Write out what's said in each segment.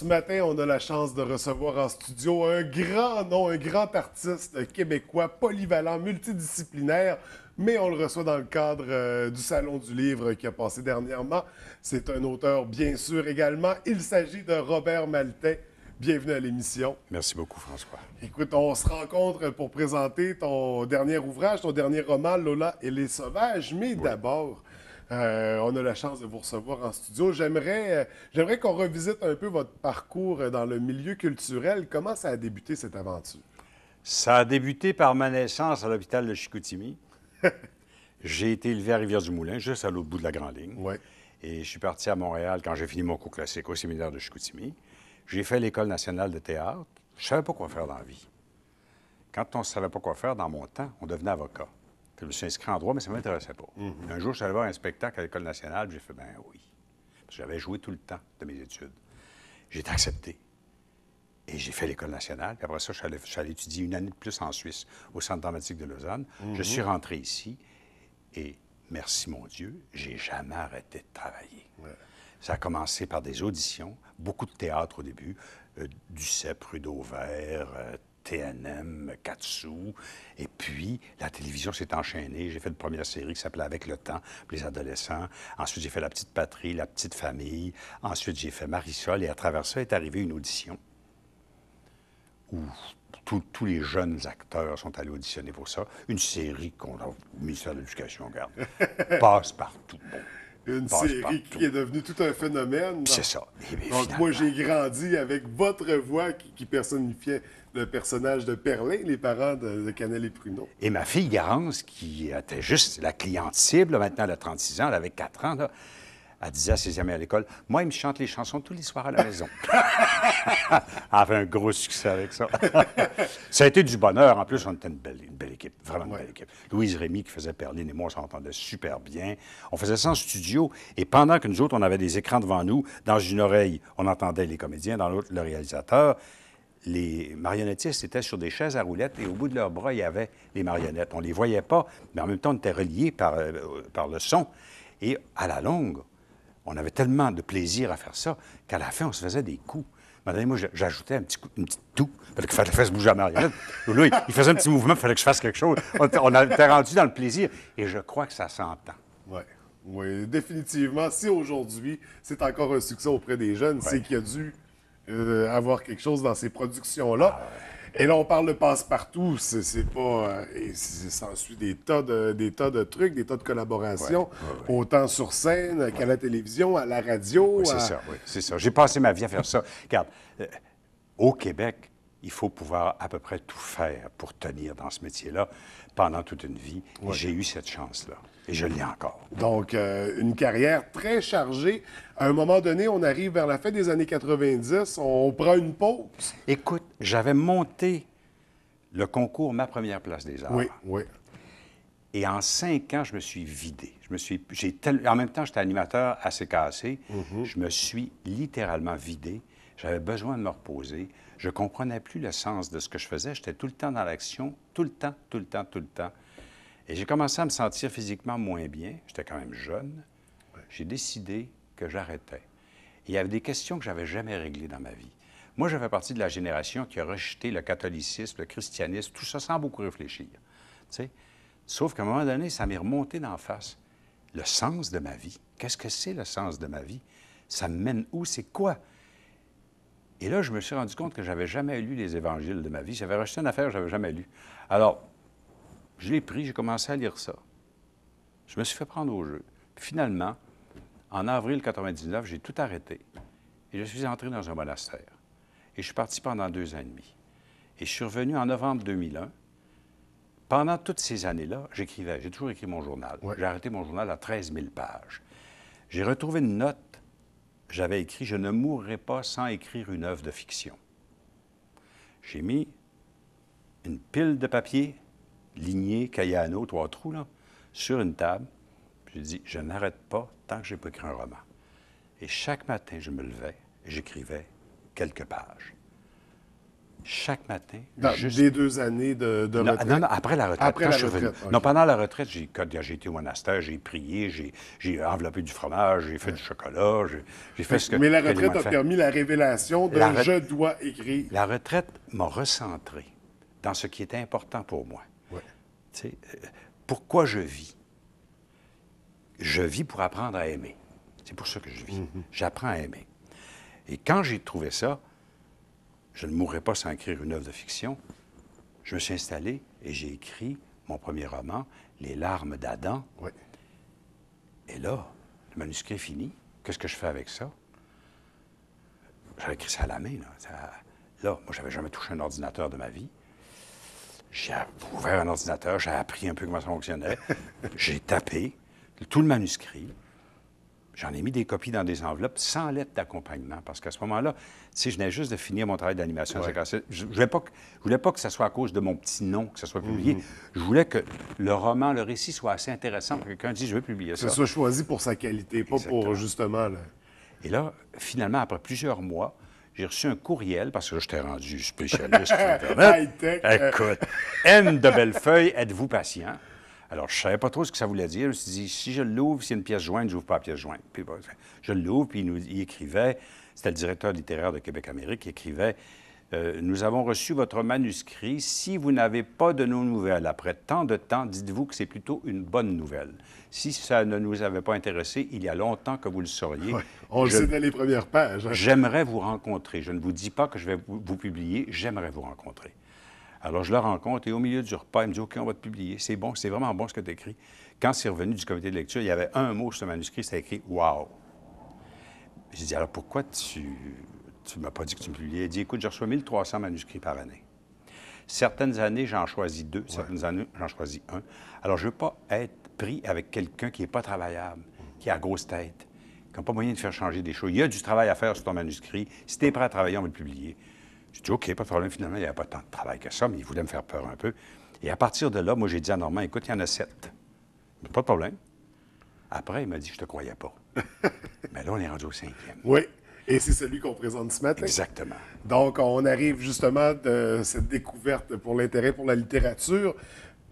ce matin, on a la chance de recevoir en studio un grand nom, un grand artiste québécois, polyvalent, multidisciplinaire, mais on le reçoit dans le cadre euh, du Salon du Livre qui a passé dernièrement. C'est un auteur, bien sûr, également. Il s'agit de Robert Maltais. Bienvenue à l'émission. Merci beaucoup, François. Écoute, on se rencontre pour présenter ton dernier ouvrage, ton dernier roman, Lola et les Sauvages. Mais d'abord, euh, on a la chance de vous recevoir en studio. J'aimerais, euh, j'aimerais qu'on revisite un peu votre parcours dans le milieu culturel. Comment ça a débuté cette aventure? Ça a débuté par ma naissance à l'hôpital de Chicoutimi. j'ai été élevé à Rivière-du-Moulin, juste à l'autre bout de la grande ligne. Et je suis parti à Montréal quand j'ai fini mon cours classique au séminaire de Chicoutimi. J'ai fait l'École nationale de théâtre. Je ne savais pas quoi faire dans la vie. Quand on ne savait pas quoi faire dans mon temps, on devenait avocat je me suis inscrit en droit, mais ça ne m'intéressait pas. Mhm. Un jour, je suis allé voir un spectacle à l'École nationale, j'ai fait, ben oui. parce que J'avais joué tout le temps de mes études. J'ai été accepté. Et j'ai fait l'École nationale. Puis après ça, je suis, allé, étudier une année de plus en Suisse, au Centre dramatique de Lausanne. Je mhm. suis rentré ici et, merci mon Dieu, j'ai jamais arrêté de travailler. Ça a commencé par des auditions, beaucoup de théâtre au début, du Ducep, vert euh, TNM, Katsu. Et puis, la télévision s'est enchaînée. J'ai fait une première série qui s'appelait Avec le temps, les adolescents. Ensuite, j'ai fait La petite patrie, La petite famille. Ensuite, j'ai fait Marisol. Et à travers ça est arrivée une audition où tous les jeunes acteurs sont allés auditionner pour ça. Une série qu'on a au ministère de l'Éducation, regarde, passe partout. Bon une série qui est devenue tout un phénomène. C'est ça. Donc, moi, j'ai grandi avec votre voix qui, personnifiait le personnage de Perlin, les parents de, Canel et Pruneau. Et ma fille Garance, qui était juste la cliente cible, maintenant elle a 36 ans, elle avait 4 ans, là, elle disait à ses amis à l'école Moi, ils me chante les chansons tous les soirs à la maison. Elle a un gros succès avec ça. ça a été du bonheur. En plus, on était une belle, équipe, vraiment une belle équipe. Louise Rémy qui faisait Perline et moi, on s'entendait super bien. On faisait ça en studio. Et pendant que nous autres, on avait des écrans devant nous, dans une oreille, on entendait les comédiens, dans l'autre, le réalisateur les marionnettistes étaient sur des chaises à roulettes et au bout de leurs bras, il y avait les marionnettes. On ne les voyait pas, mais en même temps, on était reliés par, euh, euh, par le son. Et à la longue, on avait tellement de plaisir à faire ça qu'à la fin, on se faisait des coups moi, j'ajoutais un petit coup, une petite toux. Fallait qu'il je fasse bouger la marionnette. il, faisait un petit mouvement, il fallait que je fasse quelque chose. On, on était rendu dans le plaisir. Et je crois que ça s'entend. Oui. définitivement. Si aujourd'hui, c'est encore un succès auprès des jeunes, c'est qu'il y a dû euh, avoir quelque chose dans ces productions-là. Ah et là, on parle de passe-partout. C'est pas. Euh, et ça suit des tas, de, des tas de trucs, des tas de collaborations, autant sur scène qu'à la télévision, à la radio. c'est ça. Oui, c'est ça. J'ai passé ma vie à faire ça. Regarde, euh, au Québec, il faut pouvoir à peu près tout faire pour tenir dans ce métier-là pendant toute une vie. J'ai eu cette chance-là. Et je l'ai encore. Donc, euh, une carrière très chargée. À un moment donné, on arrive vers la fin des années 90, on prend une pause. Écoute, j'avais monté le concours Ma première place des arts. Oui, oui. Et en cinq ans, je me suis vidé. Je me suis, En même temps, j'étais animateur assez cassé. Mm-hmm. Je me suis littéralement vidé. J'avais besoin de me reposer je ne comprenais plus le sens de ce que je faisais. J'étais tout le temps dans l'action, tout le temps, tout le temps, tout le temps. Et j'ai commencé à me sentir physiquement moins bien. J'étais quand même jeune. J'ai décidé que j'arrêtais. Il y avait des questions que j'avais jamais réglées dans ma vie. Moi, je fais partie de la génération qui a rejeté le catholicisme, le christianisme, tout ça sans beaucoup réfléchir. Sauf qu'à un moment donné, ça m'est remonté d'en face. Le sens de ma vie. Qu'est-ce que c'est le sens de ma vie? Ça me mène où? C'est quoi? Et là, je me suis rendu compte que je n'avais jamais lu les évangiles de ma vie. J'avais reçu une affaire que n'avais jamais lu. Alors, je l'ai pris, j'ai commencé à lire ça. Je me suis fait prendre au jeu. Puis finalement, en avril 1999, j'ai tout arrêté. Et je suis entré dans un monastère. Et je suis parti pendant deux ans et demi. Et je suis revenu en novembre 2001. Pendant toutes ces années-là, j'écrivais. J'ai toujours écrit mon journal. J'ai arrêté mon journal à 13 000 pages. J'ai retrouvé une note j'avais écrit Je ne mourrai pas sans écrire une œuvre de fiction. J'ai mis une pile de papier, ligné, nos, trois trous, sur une table. J'ai dit Je n'arrête pas tant que j'ai pas écrit un roman. Et chaque matin, je me levais et j'écrivais quelques pages chaque matin. Dans, Les deux années de, de non, retraite? Non, après la retraite. Après la retraite. Non, pendant la retraite, j'ai, été au monastère, j'ai prié, j'ai, enveloppé du fromage, j'ai fait du chocolat, j'ai, fait ce que... Mais la retraite a permis la révélation de je dois écrire ». La retraite m'a recentré dans ce qui était important pour moi. Ouais. sais, euh, pourquoi je vis? Je vis pour apprendre à aimer. C'est pour ça que je vis. Mm-hmm. J'apprends à aimer. Et quand j'ai trouvé ça, je ne mourrais pas sans écrire une œuvre de fiction. Je me suis installé et j'ai écrit mon premier roman, Les larmes d'Adam. Et là, le manuscrit est fini. Qu'est-ce que je fais avec ça? J'avais écrit ça à la main. Là, ça... là moi, j'avais jamais touché un ordinateur de ma vie. J'ai ouvert un ordinateur, j'ai appris un peu comment ça fonctionnait. j'ai tapé tout le manuscrit. J'en ai mis des copies dans des enveloppes sans lettre d'accompagnement parce qu'à ce moment-là, si je venais juste de finir mon travail d'animation. Je ne voulais, pas que ce soit à cause de mon petit nom que ce soit publié. Mhm. Je voulais que le roman, le récit soit assez intéressant pour que quelqu'un dise je veux publier ça. Que ce soit choisi pour sa qualité, pas pour justement. Et là, finalement, après plusieurs mois, j'ai reçu un courriel, parce que je t'ai rendu spécialiste sur Internet. Écoute, M de Bellefeuille, êtes-vous patient? Alors, je ne savais pas trop ce que ça voulait dire. Je me suis dit, si je l'ouvre, c'est une pièce jointe, je n'ouvre pas la pièce jointe. Puis, je l'ouvre, puis il, nous, écrivait, c'était le directeur littéraire de Québec-Amérique, qui écrivait euh, Nous avons reçu votre manuscrit. Si vous n'avez pas de nos nouvelles après tant de temps, dites-vous que c'est plutôt une bonne nouvelle. Si ça ne nous avait pas intéressé, il y a longtemps que vous le sauriez. on le sait dans les premières pages. Hein. J'aimerais vous rencontrer. Je ne vous dis pas que je vais vous publier. J'aimerais vous rencontrer. Alors, je le rencontre et au milieu du repas, il me dit OK, on va te publier. C'est bon, c'est vraiment bon ce que tu écris. Quand c'est revenu du comité de lecture, il y avait un mot sur le manuscrit, c'était écrit Wow. J'ai dit Alors, pourquoi tu ne m'as pas dit que tu me publiais Il dit Écoute, je reçois 1300 manuscrits par année. Certaines années, j'en choisis deux. Certaines années, j'en choisis un. Alors, je ne veux pas être pris avec quelqu'un qui n'est pas travaillable, qui a grosse tête, qui n'a pas moyen de faire changer des choses. Il y a du travail à faire sur ton manuscrit. Si tu es prêt à travailler, on va le publier. J'ai dit, OK, pas de problème. Finalement, il n'y avait pas tant de travail que ça, mais il voulait me faire peur un peu. Et à partir de là, moi, j'ai dit à Normand, écoute, il y en a sept. Pas de problème. Après, il m'a dit, je te croyais pas. mais là, on est rendu au cinquième. Oui. Et c'est celui qu'on présente ce matin. Exactement. Donc, on arrive justement de cette découverte pour l'intérêt pour la littérature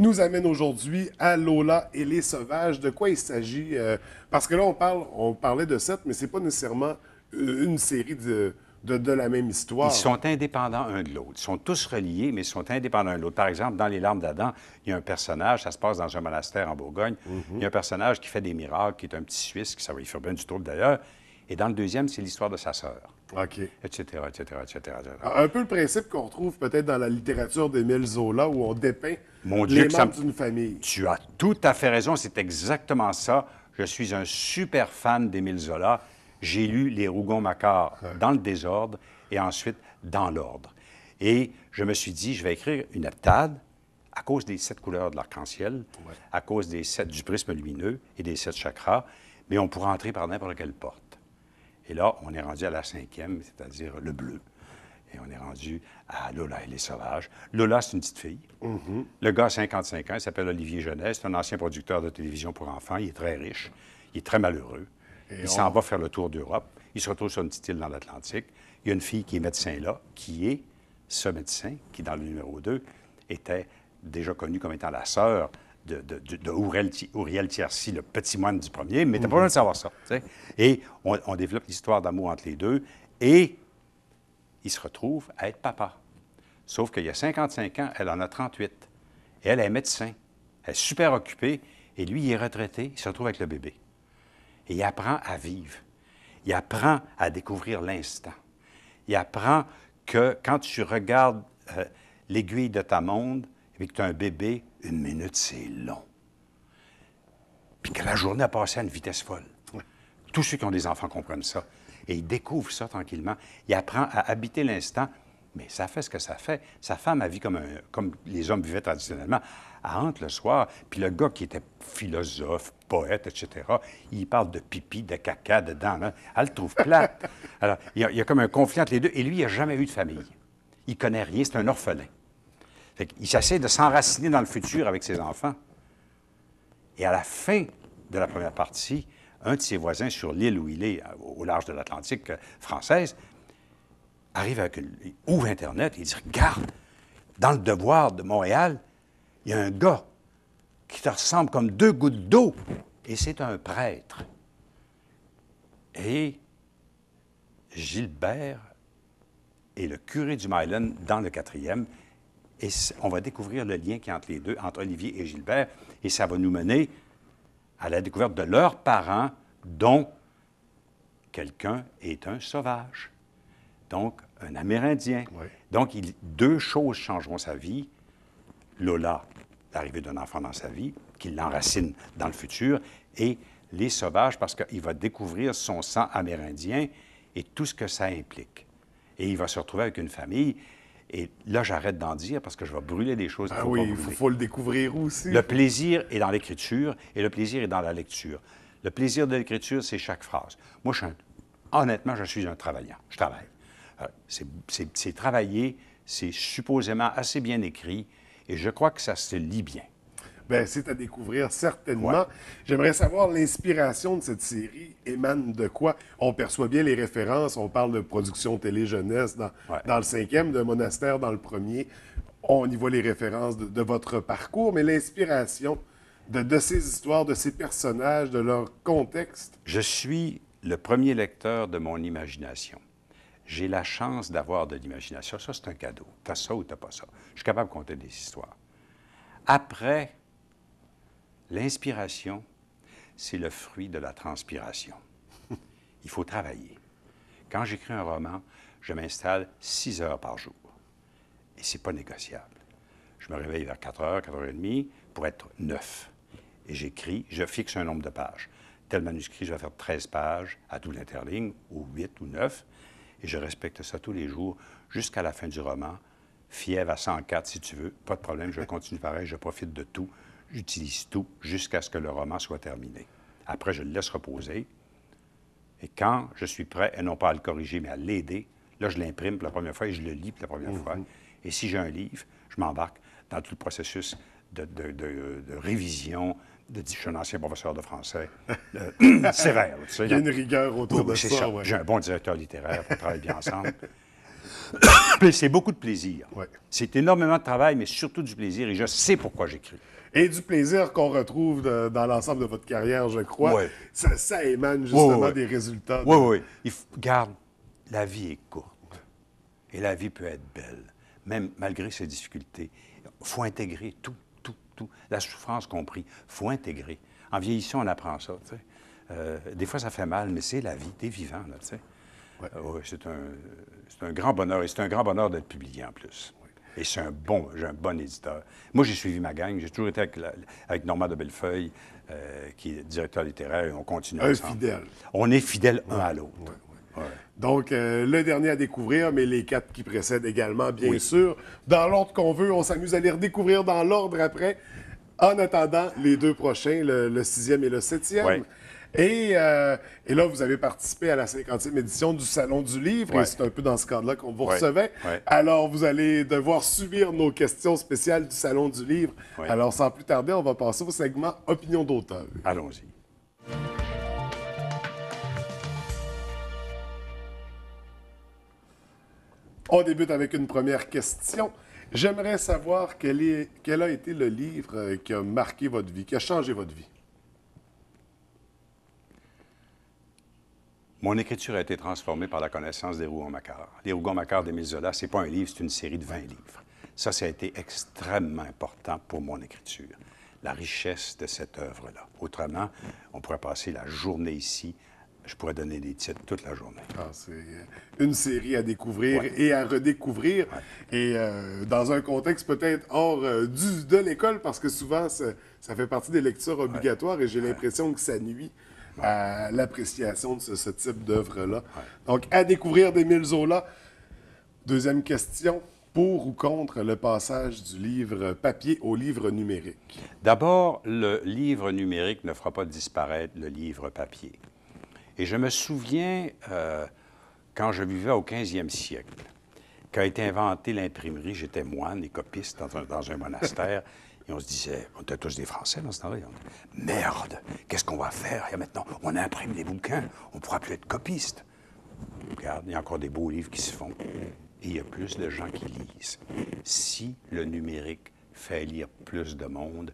nous amène aujourd'hui à Lola et les Sauvages. De quoi il s'agit? Euh, parce que là, on, parle, on parlait de sept, mais ce n'est pas nécessairement euh, une série de, de, la même histoire. Ils sont indépendants un de l'autre. Ils sont tous reliés, mais ils sont indépendants un de l'autre. Par exemple, dans Les Larmes d'Adam, il y a un personnage, ça se passe dans un monastère en Bourgogne, mhm. il y a un personnage qui fait des miracles, qui est un petit Suisse, qui ça va y faire bien du trouble d'ailleurs. Et dans le deuxième, c'est l'histoire de sa sœur. OK. Etc., etc., etc., Un peu le principe qu'on retrouve peut-être dans la littérature d'Émile Zola, où on dépeint Mon les membres d'une famille. Tu as tout à fait raison, c'est exactement ça. Je suis un super fan d'Émile Zola j'ai lu les Rougon-Macquart dans le désordre et ensuite dans l'ordre. Et je me suis dit, je vais écrire une heptade à cause des sept couleurs de l'arc-en-ciel, à cause des sept du prisme lumineux et des sept chakras, mais on pourrait entrer par n'importe quelle porte. Et là, on est rendu à la cinquième, c'est-à-dire le bleu. Et on est rendu à Lola et les Sauvages. Lola, c'est une petite fille. Mm-hmm. Le gars a 55 ans, il s'appelle Olivier Jeunesse, c'est un ancien producteur de télévision pour enfants, il est très riche, il est très malheureux il s'en va faire le tour d'Europe. Il se retrouve sur une petite île dans l'Atlantique. Il y a une fille qui est médecin là, qui est ce médecin, qui, dans le numéro 2, était déjà connu comme étant la sœur de, de, le petit moine du premier, mais t'as pas besoin de savoir ça. Et on, développe l'histoire d'amour entre les deux, et il se retrouve à être papa. Sauf qu'il y a 55 ans, elle en a 38. Et elle est médecin. Elle est super occupée, et lui, il est retraité, il se retrouve avec le bébé il apprend à vivre. Il apprend à découvrir l'instant. Il apprend que quand tu regardes euh, l'aiguille de ta montre et que tu as un bébé, une minute, c'est long. Puis que la journée a passé à une vitesse folle. Tous ceux qui ont des enfants comprennent ça. Et il découvre ça tranquillement. Il apprend à habiter l'instant. Mais ça fait ce que ça fait. Sa femme a vie comme, comme les hommes vivaient traditionnellement à Hante le soir, puis le gars qui était philosophe, poète, etc., il parle de pipi, de caca, de dents. Elle le trouve plate. Alors, il y, a, comme un conflit entre les deux. Et lui, il n'a jamais eu de famille. Il connaît rien, c'est un orphelin. il s'essaie de s'enraciner dans le futur avec ses enfants. Et à la fin de la première partie, un de ses voisins sur l'île où il est, au large de l'Atlantique euh, française, arrive avec, ouvre Internet Il dit Regarde, dans le devoir de Montréal, il y a un gars qui te ressemble comme deux gouttes d'eau, et c'est un prêtre. Et Gilbert est le curé du Milan dans le quatrième, et on va découvrir le lien qui entre les deux, entre Olivier et Gilbert, et ça va nous mener à la découverte de leurs parents, dont quelqu'un est un sauvage, donc un Amérindien. Donc, deux choses changeront sa vie. Lola, l'arrivée d'un enfant dans sa vie, qu'il l'enracine dans le futur, et les sauvages parce qu'il va découvrir son sang amérindien et tout ce que ça implique. Et il va se retrouver avec une famille. Et là, j'arrête d'en dire parce que je vais brûler des choses. Ah oui, il faut, le découvrir aussi. Le plaisir est dans l'écriture et le plaisir est dans la lecture. Le plaisir de l'écriture, c'est chaque phrase. Moi, honnêtement, je suis un travaillant. Je travaille. Euh, c'est travaillé, c'est supposément assez bien écrit et je crois que ça se lit bien. Bien, c'est à découvrir certainement. J'aimerais savoir l'inspiration de cette série émane de quoi. On perçoit bien les références. On parle de production télé jeunesse dans, dans le cinquième, de monastère dans le premier. On y voit les références de, de votre parcours, mais l'inspiration de, de, ces histoires, de ces personnages, de leur contexte. Je suis le premier lecteur de mon imagination. J'ai la chance d'avoir de l'imagination. Ça, c'est un cadeau. T'as ça ou t'as pas ça. Je suis capable de compter des histoires. Après, l'inspiration, c'est le fruit de la transpiration. Il faut travailler. Quand j'écris un roman, je m'installe six heures par jour. Et c'est pas négociable. Je me réveille vers 4 heures, 4 heures et demie pour être neuf. Et j'écris, je fixe un nombre de pages. Tel manuscrit, je vais faire 13 pages à tout interligne, ou 8 ou 9 et je respecte ça tous les jours jusqu'à la fin du roman. Fièvre à 104 si tu veux, pas de problème, je continue pareil, je profite de tout, j'utilise tout jusqu'à ce que le roman soit terminé. Après, je le laisse reposer. Et quand je suis prêt, et non pas à le corriger, mais à l'aider, là, je l'imprime pour la première fois et je le lis pour la première fois. Mhm. Et si j'ai un livre, je m'embarque dans tout le processus de révision, de je suis un ancien professeur de français euh, sévère. Il y a une rigueur autour de ça. J'ai un bon directeur littéraire, on travaille bien ensemble. c'est beaucoup de plaisir. C'est énormément de travail, mais surtout du plaisir, et je sais pourquoi j'écris. Et du plaisir qu'on retrouve dans l'ensemble de votre carrière, je crois. Ça, émane justement des résultats. Oui, oui. Garde, la vie est courte. Et la vie peut être belle, même malgré ses difficultés. Il faut intégrer tout la souffrance compris. faut intégrer. En vieillissant, on apprend ça. Euh, des fois, ça fait mal, mais c'est la vie. T'es vivant, tu sais. Ouais. Euh, c'est un, grand bonheur. Et c'est un grand bonheur d'être publié, en plus. Et c'est un bon, j'ai un bon éditeur. Moi, j'ai suivi ma gang. J'ai toujours été avec, Normand de Bellefeuille, euh, qui est directeur littéraire, on continue. Un fidèle. On est fidèle un à l'autre. Donc, euh, le dernier à découvrir, mais les quatre qui précèdent également, bien sûr. Dans l'ordre qu'on veut, on s'amuse à les redécouvrir dans l'ordre après. En attendant, les deux prochains, le, sixième et le septième. Euh, et, là, vous avez participé à la cinquantième édition du Salon du Livre, c'est un peu dans ce cadre-là qu'on vous recevait. Alors, vous allez devoir subir nos questions spéciales du Salon du Livre. Alors, sans plus tarder, on va passer au segment Opinion d'auteur. Allons-y. On débute avec une première question. J'aimerais savoir quel, a été le livre qui a marqué votre vie, qui a changé votre vie. Mon écriture a été transformée par la connaissance des Rougon-Macquart. Les Rougon-Macquart d'Émile Zola, ce n'est pas un livre, c'est une série de 20 livres. Ça, ça a été extrêmement important pour mon écriture, la richesse de cette œuvre-là. Autrement, on pourrait passer la journée ici je pourrais donner des titres toute la journée. Ah, c'est euh, une série à découvrir et à redécouvrir. Et euh, dans un contexte peut-être hors euh, du, de l'école, parce que souvent, ça, fait partie des lectures obligatoires et j'ai l'impression que ça nuit à l'appréciation de ce, type d'œuvre-là. Donc, à découvrir d'Émile Zola. Deuxième question. Pour ou contre le passage du livre papier au livre numérique? D'abord, le livre numérique ne fera pas disparaître le livre papier. Et je me souviens, euh, quand je vivais au 15e siècle, a été inventée l'imprimerie, j'étais moine et copiste dans un, monastère. Et on se disait, on était tous des Français dans ce temps-là. Merde, qu'est-ce qu'on va faire et maintenant? On imprime des bouquins, on ne pourra plus être copiste. Regarde, il y a encore des beaux livres qui se font. Et il y a plus de gens qui lisent. Si le numérique fait lire plus de monde,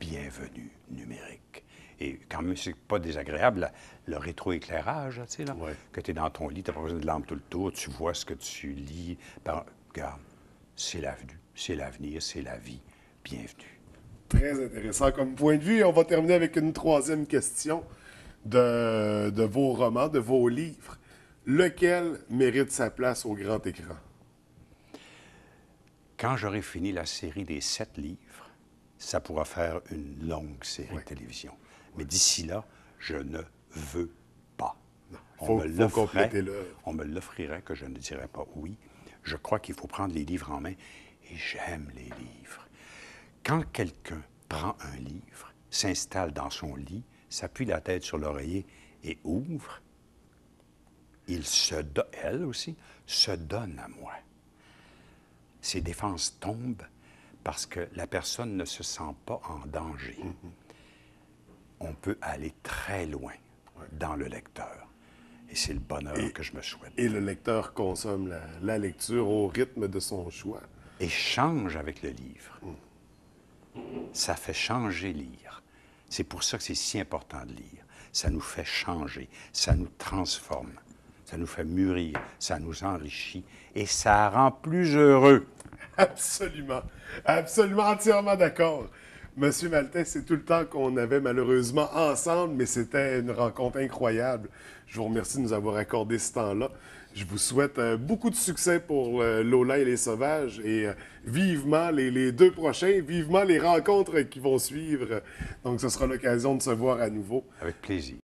bienvenue numérique. Et quand même, c'est pas désagréable, le rétroéclairage, tu sais, là, que tu es dans ton lit, tu n'as pas besoin de lampe tout le tour, tu vois ce que tu lis. Par... Regarde, c'est l'avenir, c'est l'avenir, c'est la vie. Bienvenue. Très intéressant comme point de vue. Et on va terminer avec une troisième question de, vos romans, de vos livres. Lequel mérite sa place au grand écran? Quand j'aurai fini la série des sept livres, ça pourra faire une longue série de télévision. Mais d'ici là, je ne veux pas. On, me l'offrirait, que je ne dirais pas oui. Je crois qu'il faut prendre les livres en main et j'aime les livres. Quand quelqu'un prend un livre, s'installe dans son lit, s'appuie la tête sur l'oreiller et ouvre, il se elle aussi se donne à moi. Ses défenses tombent parce que la personne ne se sent pas en danger. Mm-hmm on peut aller très loin dans le lecteur. Et c'est le bonheur que je me souhaite. Et le lecteur consomme la, lecture au rythme de son choix. Et change avec le livre. Mm. Ça fait changer lire. C'est pour ça que c'est si important de lire. Ça nous fait changer, ça nous transforme, ça nous fait mûrir, ça nous enrichit et ça rend plus heureux. Absolument, absolument entièrement d'accord. Monsieur Maltais, c'est tout le temps qu'on avait malheureusement ensemble, mais c'était une rencontre incroyable. Je vous remercie de nous avoir accordé ce temps-là. Je vous souhaite euh, beaucoup de succès pour euh, Lola et les Sauvages et euh, vivement les, les, deux prochains, vivement les rencontres qui vont suivre. Donc, ce sera l'occasion de se voir à nouveau. Avec plaisir.